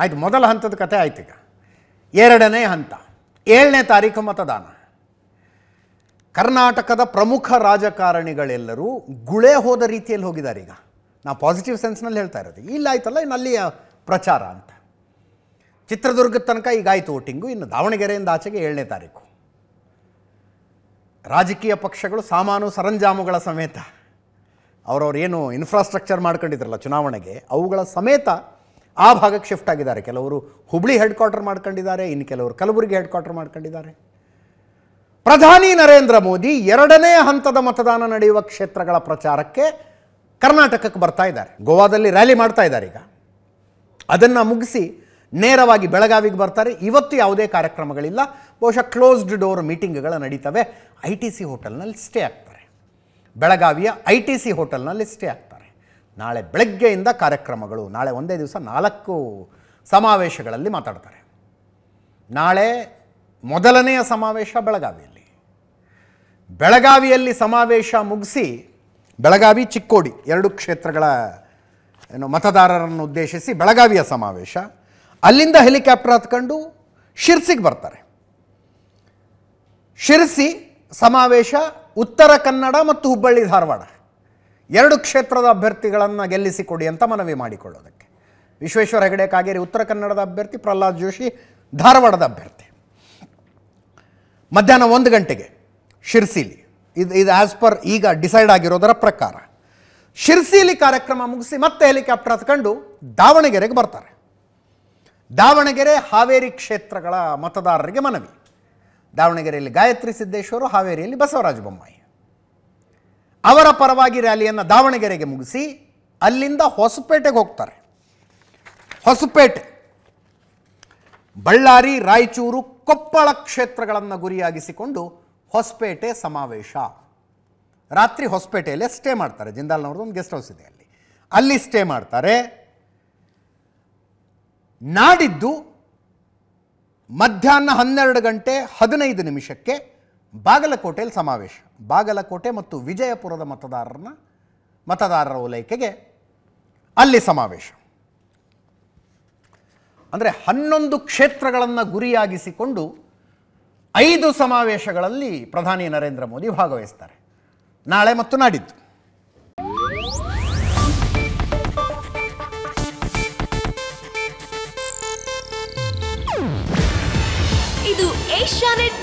ಆಯಿತು ಮೊದಲ ಹಂತದ ಕಥೆ ಆಯ್ತು ಈಗ ಎರಡನೇ ಹಂತ ಏಳನೇ ತಾರೀಕು ಮತದಾನ ಕರ್ನಾಟಕದ ಪ್ರಮುಖ ರಾಜಕಾರಣಿಗಳೆಲ್ಲರೂ ಗುಳೆ ಹೋದ ರೀತಿಯಲ್ಲಿ ಹೋಗಿದ್ದಾರೆ ಈಗ ನಾ ಪಾಸಿಟಿವ್ ಸೆನ್ಸ್ನಲ್ಲಿ ಹೇಳ್ತಾ ಇರೋದು ಇಲ್ಲ ಆಯ್ತಲ್ಲ ಇನ್ನು ಅಲ್ಲಿಯ ಪ್ರಚಾರ ಅಂತ ಚಿತ್ರದುರ್ಗದ ತನಕ ಈಗ ಆಯಿತು ವೋಟಿಂಗು ಇನ್ನು ದಾವಣಗೆರೆಯಿಂದ ಆಚೆಗೆ ಏಳನೇ ತಾರೀಕು ರಾಜಕೀಯ ಪಕ್ಷಗಳು ಸಾಮಾನು ಸರಂಜಾಮುಗಳ ಸಮೇತ ಅವರವ್ರೇನು ಇನ್ಫ್ರಾಸ್ಟ್ರಕ್ಚರ್ ಮಾಡ್ಕೊಂಡಿದ್ರಲ್ಲ ಚುನಾವಣೆಗೆ ಅವುಗಳ ಸಮೇತ ಆ ಭಾಗಕ್ಕೆ ಶಿಫ್ಟ್ ಆಗಿದ್ದಾರೆ ಕೆಲವರು ಹುಬ್ಳಿ ಹೆಡ್ ಕ್ವಾರ್ಟರ್ ಮಾಡ್ಕೊಂಡಿದ್ದಾರೆ ಇನ್ನು ಕೆಲವರು ಕಲಬುರಗಿ ಹೆಡ್ ಕ್ವಾರ್ಟರ್ ಮಾಡ್ಕೊಂಡಿದ್ದಾರೆ ಪ್ರಧಾನಿ ನರೇಂದ್ರ ಮೋದಿ ಎರಡನೇ ಹಂತದ ಮತದಾನ ನಡೆಯುವ ಕ್ಷೇತ್ರಗಳ ಪ್ರಚಾರಕ್ಕೆ ಕರ್ನಾಟಕಕ್ಕೆ ಬರ್ತಾ ಇದ್ದಾರೆ ಗೋವಾದಲ್ಲಿ ರ್ಯಾಲಿ ಮಾಡ್ತಾ ಇದ್ದಾರೆ ಈಗ ಅದನ್ನು ಮುಗಿಸಿ ನೇರವಾಗಿ ಬೆಳಗಾವಿಗೆ ಬರ್ತಾರೆ ಇವತ್ತು ಯಾವುದೇ ಕಾರ್ಯಕ್ರಮಗಳಿಲ್ಲ ಬಹುಶಃ ಕ್ಲೋಸ್ಡ್ ಡೋರ್ ಮೀಟಿಂಗ್ಗಳು ನಡೀತವೆ ಐ ಟಿ ಸಿ ಹೋಟೆಲ್ನಲ್ಲಿ ಸ್ಟೇ ಆಗ್ತಾರೆ ಬೆಳಗಾವಿಯ ಐ ಟಿ ಸಿ ಹೋಟೆಲ್ನಲ್ಲಿ ಸ್ಟೇ ಆಗ್ತಾರೆ ನಾಳೆ ಬೆಳಗ್ಗೆಯಿಂದ ಕಾರ್ಯಕ್ರಮಗಳು ನಾಳೆ ಒಂದೇ ದಿವಸ ನಾಲ್ಕು ಸಮಾವೇಶಗಳಲ್ಲಿ ಮಾತಾಡ್ತಾರೆ ನಾಳೆ ಮೊದಲನೆಯ ಸಮಾವೇಶ ಬೆಳಗಾವಿಯಲ್ಲಿ ಬೆಳಗಾವಿಯಲ್ಲಿ ಸಮಾವೇಶ ಮುಗಿಸಿ ಬೆಳಗಾವಿ ಚಿಕ್ಕೋಡಿ ಎರಡು ಕ್ಷೇತ್ರಗಳ ಏನು ಮತದಾರರನ್ನು ಉದ್ದೇಶಿಸಿ ಬೆಳಗಾವಿಯ ಸಮಾವೇಶ ಅಲ್ಲಿಂದ ಹೆಲಿಕಾಪ್ಟರ್ ಹತ್ಕೊಂಡು ಶಿರ್ಸಿಗೆ ಬರ್ತಾರೆ ಶಿರ್ಸಿ ಸಮಾವೇಶ ಉತ್ತರ ಕನ್ನಡ ಮತ್ತು ಹುಬ್ಬಳ್ಳಿ ಧಾರವಾಡ ಎರಡು ಕ್ಷೇತ್ರದ ಅಭ್ಯರ್ಥಿಗಳನ್ನು ಗೆಲ್ಲಿಸಿಕೊಡಿ ಅಂತ ಮನವಿ ಮಾಡಿಕೊಳ್ಳೋದಕ್ಕೆ ವಿಶ್ವೇಶ್ವರ ಹೆಗಡೆ ಕಾಗೇರಿ ಉತ್ತರ ಕನ್ನಡದ ಅಭ್ಯರ್ಥಿ ಪ್ರಹ್ಲಾದ್ ಜೋಶಿ ಧಾರವಾಡದ ಅಭ್ಯರ್ಥಿ ಮಧ್ಯಾಹ್ನ ಒಂದು ಗಂಟೆಗೆ ಶಿರ್ಸಿಲಿ ಇದು ಇದು ಆ್ಯಸ್ ಪರ್ ಈಗ ಡಿಸೈಡ್ ಆಗಿರೋದರ ಪ್ರಕಾರ ಶಿರ್ಸಿಲಿ ಕಾರ್ಯಕ್ರಮ ಮುಗಿಸಿ ಮತ್ತೆ ಹೆಲಿಕಾಪ್ಟರ್ ಹತ್ಕೊಂಡು ದಾವಣಗೆರೆಗೆ ಬರ್ತಾರೆ ದಾವಣಗೆರೆ ಹಾವೇರಿ ಕ್ಷೇತ್ರಗಳ ಮತದಾರರಿಗೆ ಮನವಿ ದಾವಣಗೆರೆಯಲ್ಲಿ ಗಾಯತ್ರಿ ಸಿದ್ದೇಶ್ವರು ಹಾವೇರಿಯಲ್ಲಿ ಬಸವರಾಜ ಬೊಮ್ಮಾಯಿ ಅವರ ಪರವಾಗಿ ರ್ಯಾಲಿಯನ್ನು ದಾವಣಗೆರೆಗೆ ಮುಗಿಸಿ ಅಲ್ಲಿಂದ ಹೊಸಪೇಟೆಗೆ ಹೋಗ್ತಾರೆ ಹೊಸಪೇಟೆ ಬಳ್ಳಾರಿ ರಾಯಚೂರು ಕೊಪ್ಪಳ ಕ್ಷೇತ್ರಗಳನ್ನು ಗುರಿಯಾಗಿಸಿಕೊಂಡು ಹೊಸಪೇಟೆ ಸಮಾವೇಶ ರಾತ್ರಿ ಹೊಸಪೇಟೆಯಲ್ಲೇ ಸ್ಟೇ ಮಾಡ್ತಾರೆ ಜಿಂದಾಲ್ನವ್ರದ್ದು ಒಂದು ಗೆಸ್ಟ್ ಹೌಸ್ ಇದೆ ಅಲ್ಲಿ ಅಲ್ಲಿ ಸ್ಟೇ ಮಾಡ್ತಾರೆ ನಾಡಿದ್ದು ಮಧ್ಯಾಹ್ನ ಹನ್ನೆರಡು ಗಂಟೆ ಹದಿನೈದು ನಿಮಿಷಕ್ಕೆ ಬಾಗಲಕೋಟೆಯಲ್ಲಿ ಸಮಾವೇಶ ಬಾಗಲಕೋಟೆ ಮತ್ತು ವಿಜಯಪುರದ ಮತದಾರರನ್ನ ಮತದಾರರ ಓಲೈಕೆಗೆ ಅಲ್ಲಿ ಸಮಾವೇಶ ಅಂದರೆ ಹನ್ನೊಂದು ಕ್ಷೇತ್ರಗಳನ್ನು ಗುರಿಯಾಗಿಸಿಕೊಂಡು ಐದು ಸಮಾವೇಶಗಳಲ್ಲಿ ಪ್ರಧಾನಿ ನರೇಂದ್ರ ಮೋದಿ ಭಾಗವಹಿಸ್ತಾರೆ ನಾಳೆ ಮತ್ತು ನಾಡಿದ್ದು ಇದು ಏಷ್ಯಾನೆಟ್